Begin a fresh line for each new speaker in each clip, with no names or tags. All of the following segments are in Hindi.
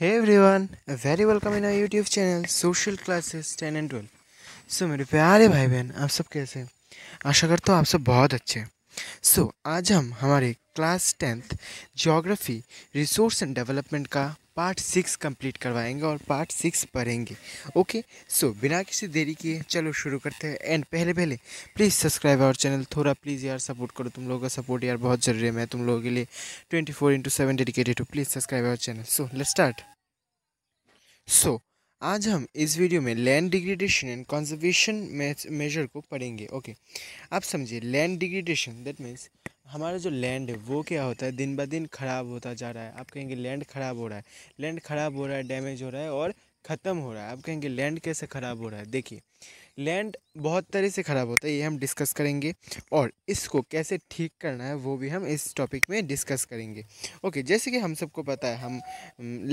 Hey everyone very welcome in our YouTube channel social classes ten and twelve so मेरे प्यारे भाई बहन आप सब कैसे आशा करता हूँ आप सब बहुत अच्छे हैं सो so, आज हम हमारे class tenth geography resource and development का पार्ट सिक्स कंप्लीट करवाएंगे और पार्ट सिक्स पढ़ेंगे ओके सो बिना किसी देरी किए चलो शुरू करते हैं एंड पहले पहले प्लीज़ सब्सक्राइब आवर चैनल थोड़ा प्लीज़ यार सपोर्ट करो तुम लोगों का सपोर्ट यार बहुत ज़रूरी है मैं तुम लोगों के लिए twenty four into seven dedicated हूँ please subscribe our channel so let start so आज हम इस वीडियो में land degradation and conservation measure को पढ़ेंगे ओके okay. आप समझिए लैंड डिग्रेडेशन दैट मीन्स हमारा जो लैंड है वो क्या होता है दिन ब दिन ख़राब होता जा रहा है आप कहेंगे लैंड ख़राब हो रहा है लैंड ख़राब हो रहा है डैमेज हो रहा है और ख़त्म हो रहा है आप कहेंगे लैंड कैसे ख़राब हो रहा है देखिए लैंड बहुत तरह से ख़राब होता है ये हम डिस्कस करेंगे और इसको कैसे ठीक करना है वो भी हम इस टॉपिक में डिस्कस करेंगे ओके जैसे कि हम सबको पता है हम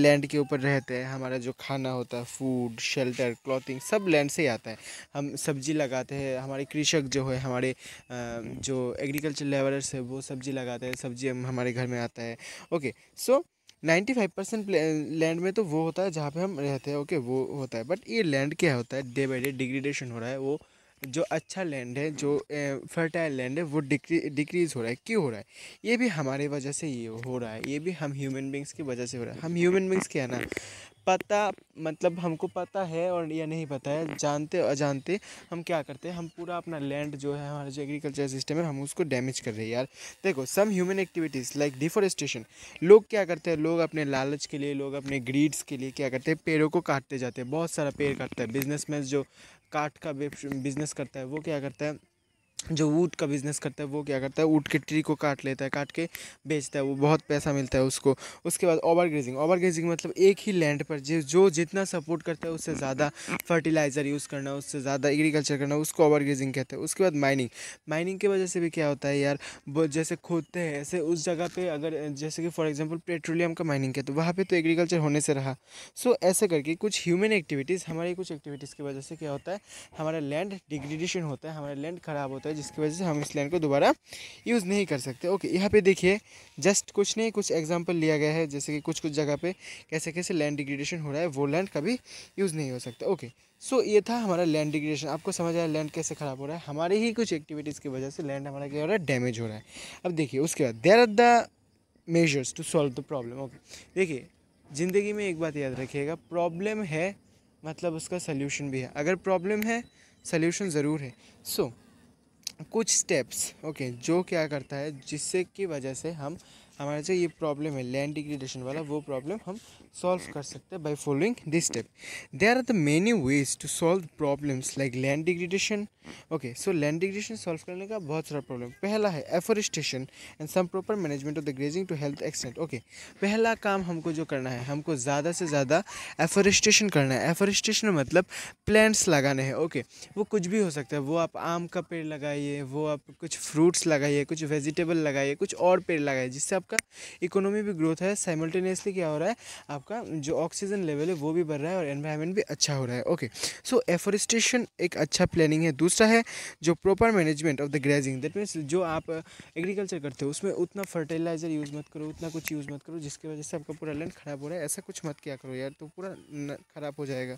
लैंड के ऊपर रहते हैं हमारा जो खाना होता है फूड शेल्टर क्लॉथिंग सब लैंड से ही आता है हम सब्जी लगाते हैं हमारे कृषक जो है हमारे जो एग्रीकल्चर लेबरर्स है वो सब्जी लगाते हैं सब्जी हमारे घर में आता है okay so ninety five percent land में तो वो होता है जहाँ पे हम रहते हैं ओके वो होता है बट ये लैंड क्या होता है डे बाई डे डिग्रेडेशन हो रहा है वो जो अच्छा लैंड है जो फर्टाइल लैंड है वो डिक्रीज़ हो रहा है क्यों हो रहा है ये भी हमारे वजह से ये हो रहा है ये भी हम ह्यूमन बींग्स की वजह से हो रहा है हम ह्यूमन बींग्स क्या है ना पता मतलब हमको पता है और या नहीं पता है जानते अजानते हम क्या करते हैं हम पूरा अपना लैंड जो है हमारा जो एग्रीकल्चर सिस्टम है हम उसको डैमेज कर रहे हैं यार देखो some human activities like deforestation लोग क्या करते हैं लोग अपने लालच के लिए लोग अपने ग्रीड्स के लिए क्या करते हैं पेड़ों को काटते जाते हैं बहुत सारा पेड़ काटता है बिजनेस जो काट का बिजनेस करता है वो क्या करता है जो ऊट का बिज़नेस करता है वो क्या करता है ऊट के ट्री को काट लेता है काट के बेचता है वो बहुत पैसा मिलता है उसको उसके बाद ओवर ग्रेजिंग ओवर ग्रेजिंग मतलब एक ही लैंड पर जो जितना सपोर्ट करता है उससे ज़्यादा फर्टिलाइज़र यूज़ करना उससे ज़्यादा एग्रीकल्चर करना उसको ओवर ग्रेजिंग कहते हैं उसके बाद माइनिंग माइनिंग की वजह से भी क्या होता है यार वो जैसे खोदते हैं ऐसे उस जगह पर अगर जैसे कि फॉर एग्जाम्पल पेट्रोलियम का माइनिंग कहते हैं वहाँ पर तो एग्रीकल्चर होने से रहा सो ऐसे करके कुछ ह्यूमन एक्टिविटीज़ हमारी कुछ एक्टिविटीज़ की वजह से क्या होता है हमारा लैंड डिग्रेडेशन होता है हमारा लैंड ख़राब होता है है जिसकी वजह से हम इस लाइन को दोबारा यूज़ नहीं कर सकते ओके यहाँ पे देखिए जस्ट कुछ नहीं कुछ एग्जांपल लिया गया है जैसे कि कुछ कुछ जगह पे कैसे कैसे लैंड डिग्रेडेशन हो रहा है वो लैंड कभी यूज़ नहीं हो सकता ओके सो so, ये था हमारा लैंड डिग्रेडेशन आपको समझ आया लैंड कैसे ख़राब हो रहा है हमारे ही कुछ एक्टिविटीज़ की वजह से लैंड हमारा क्या हो रहा है डैमेज हो रहा है अब देखिए उसके बाद there are the measures to solve the problem okay देखिए ज़िंदगी में एक बात याद रखिएगा प्रॉब्लम है मतलब उसका सल्यूशन भी है अगर प्रॉब्लम है सल्यूशन ज़रूर है सो so, कुछ स्टेप्स ओके okay, जो क्या करता है जिससे की वजह से हम हमारे जो ये प्रॉब्लम है लैंड डिग्रेडेशन वाला वो प्रॉब्लम हम सॉल्व कर सकते हैं by following this step they are the many ways to solve problems like land degradation okay so land degradation solve करने का बहुत सारा प्रॉब्लम पहला है afforestation and some proper management of the grazing to health extent okay पहला काम हमको जो करना है हमको ज़्यादा से ज़्यादा एफोरेस्टेशन करना है एफोरेस्टेशन मतलब प्लांट्स लगाने हैं ओके okay. वो कुछ भी हो सकता है वो आप आम का पेड़ लगाइए वो आप कुछ फ्रूट्स लगाइए कुछ वेजिटेबल लगाइए कुछ और पेड़ लगाइए जिससे आपका इकोनॉमी भी ग्रोथ है साइमल्टेनियसली क्या हो रहा है आप आपका जो ऑक्सीजन लेवल है वो भी बढ़ रहा है और एनवायरनमेंट भी अच्छा हो रहा है ओके सो एफोरेस्टेशन एक अच्छा प्लानिंग है दूसरा है जो proper management of the grazing that means जो आप एग्रीकल्चर uh, करते हो उसमें उतना फर्टिलाइज़र यूज़ मत करो उतना कुछ यूज़ मत करो जिसकी वजह से आपका पूरा लैंड ख़राब हो रहा है ऐसा कुछ मत क्या करो यार तो पूरा खराब हो जाएगा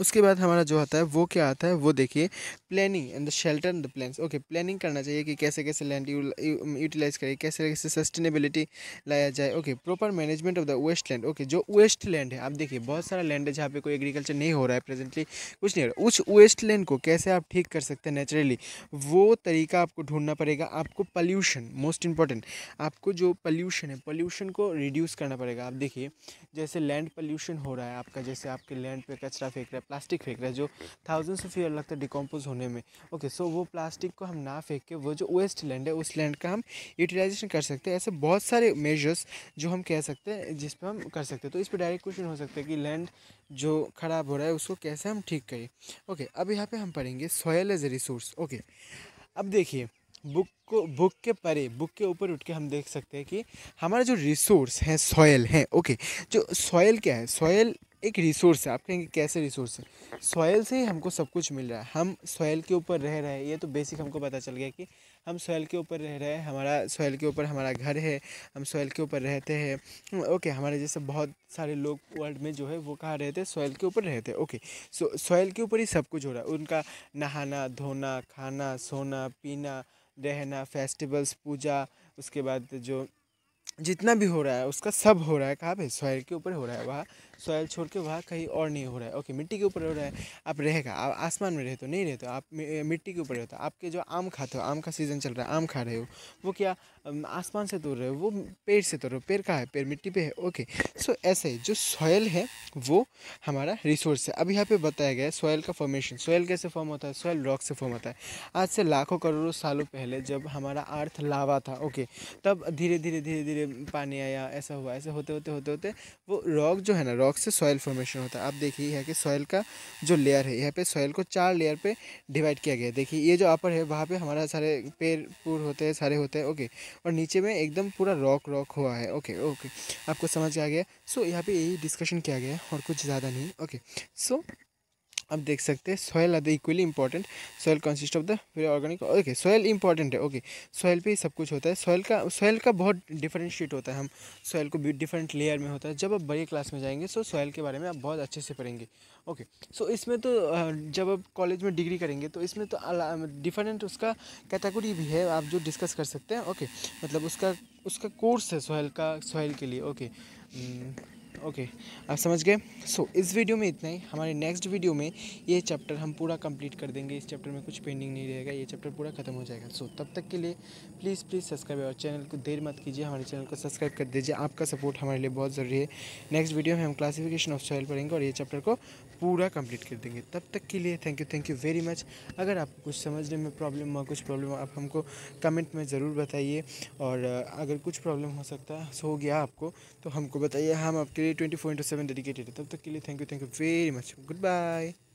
उसके बाद हमारा जो आता है वो क्या आता है वो देखिए planning and the shelter and the plans okay planning करना चाहिए कि कैसे कैसे लैंड यूटिलाइज करें कैसे कैसे सस्टेनेबिलिटी लाया जाए okay proper management of the waste land okay जो वेस्ट लैंड है आप देखिए बहुत सारा लैंड है जहाँ पे कोई एग्रीकल्चर नहीं हो रहा है प्रेजेंटली कुछ नहीं हो रहा उस वेस्ट लैंड को कैसे आप ठीक कर सकते हैं नेचुरली वो तरीका आपको ढूंढना पड़ेगा आपको पल्यूशन मोस्ट इंपॉर्टेंट आपको जो पल्यूशन है पल्यूशन को रिड्यूस करना पड़ेगा आप देखिए जैसे लैंड पल्यूशन हो रहा है आपका जैसे आपके लैंड पे कचरा फेंक रहा है प्लास्टिक फेंक रहा है जो थाउजेंड्स ऑफ ईयर लगता है डिकम्पोज होने में ओके सो वो प्लास्टिक को हम ना फेंक के वो जो वेस्ट लैंड है उस लैंड का हम यूटिलाइजेशन कर सकते हैं ऐसे बहुत सारे मेजर्स जो हम कह सकते हैं जिस पर हम कर सकते हैं तो इस पर डायरेक्ट क्वेश्चन हो सकता है कि लैंड जो ख़राब हो रहा है उसको कैसे हम ठीक करें ओके अब यहाँ पर हम पढ़ेंगे soil as a resource okay अब देखिए बुक को बुक के परे बुक के ऊपर उठ के हम देख सकते हैं कि हमारा जो रिसोर्स है सॉयल है ओके जो सॉयल क्या है सॉयल एक रिसोर्स है आप कहेंगे कैसे रिसोर्स है सॉयल से ही हमको सब कुछ मिल रहा है हम सॉयल के ऊपर रह रहे हैं ये तो बेसिक हमको पता चल गया कि हम सॉयल के ऊपर रह रहे हैं हमारा सॉयल के ऊपर हमारा घर है हम सॉयल के ऊपर रहते हैं ओके हम्म, हमारे जैसे बहुत सारे लोग वर्ल्ड में जो है वो कहाँ रहते हैं सॉयल के ऊपर रहते हैं ओके सो सॉयल के ऊपर ही सब कुछ हो रहा है उनका नहाना धोना खाना सोना पीना रहना फेस्टिवल्स पूजा उसके बाद जो जितना भी हो रहा है उसका सब हो रहा है कहाँ पे सॉयल के ऊपर हो रहा है वहाँ सॉयल छोड़ के वहाँ कहीं और नहीं हो रहा है ओके मिट्टी के ऊपर हो रहा है आप रहेगा आप आसमान में रहे तो नहीं रहते आप मिट्टी के ऊपर रहते हो आपके जो आम खाते हो आम का सीज़न चल रहा है आम खा रहे हो वो क्या आसमान से तोड़ रहे हो वो पेड़ से तोड़ रहे हो पेड़ कहाँ है पेड़ मिट्टी पे है ओके सो ऐसे ही जो सॉयल है वो हमारा रिसोर्स है अब यहाँ पे बताया गया है सॉयल का फॉर्मेशन सॉयल कैसे फॉर्म होता है सॉयल रॉक से फॉर्म होता है आज से लाखों करोड़ों सालों पहले जब हमारा अर्थ लावा था ओके तब धीरे धीरे धीरे धीरे पानी आया ऐसा हुआ ऐसे होते होते होते होते वो रॉक जो है ना रॉक रॉक से सॉयल फॉर्मेशन होता है आप देखिए यहाँ के सॉयल का जो लेयर है यहाँ पे सॉयल को चार लेयर पे डिवाइड किया गया है देखिए ये जो अपर है वहाँ पे हमारा सारे पेड़ पूर होते हैं सारे होते हैं ओके और नीचे में एकदम पूरा रॉक रॉक हुआ है ओके ओके आपको समझ आ गया सो यहाँ पर यही डिस्कशन किया गया और कुछ ज़्यादा नहीं ओके सो आप देख सकते हैं soil are the equally important soil consist of the very organic okay soil important है ओके सॉयल पे ही सब कुछ होता है सॉयल का सॉयल का बहुत डिफरेंट शीट होता है हम सॉयल को डिफरेंट लेयर में होता है जब आप बड़ी क्लास में जाएंगे सो सॉयल के बारे में आप बहुत अच्छे से पढ़ेंगे ओके सो इसमें तो जब आप कॉलेज में डिग्री करेंगे तो इसमें तो डिफरेंट उसका कैटेगरी भी है आप जो डिस्कस कर सकते हैं ओके मतलब उसका उसका कोर्स है सॉयल का सॉयल के लिए ओके hmm. ओके आप समझ गए सो so, इस वीडियो में इतना ही हमारे नेक्स्ट वीडियो में ये चैप्टर हम पूरा कंप्लीट कर देंगे इस चैप्टर में कुछ पेंडिंग नहीं रहेगा ये चैप्टर पूरा खत्म हो जाएगा सो so, तब तक के लिए प्लीज़ प्लीज़ सब्सक्राइब और चैनल को देर मत कीजिए हमारे चैनल को सब्सक्राइब कर दीजिए आपका सपोर्ट हमारे लिए बहुत ज़रूरी है नेक्स्ट वीडियो में हम क्लासिफिकेशन ऑफ सॉयल पढ़ेंगे और ये चैप्टर को पूरा कंप्लीट कर देंगे तब तक के लिए thank you thank you very much अगर आपको कुछ समझने में प्रॉब्लम हुआ कुछ प्रॉब्लम आप हमको कमेंट में ज़रूर बताइए और अगर कुछ प्रॉब्लम हो सकता है हो गया आपको तो हमको बताइए हम आपके 24 into 7 dedicated tab tak ke liye thank you thank you very much goodbye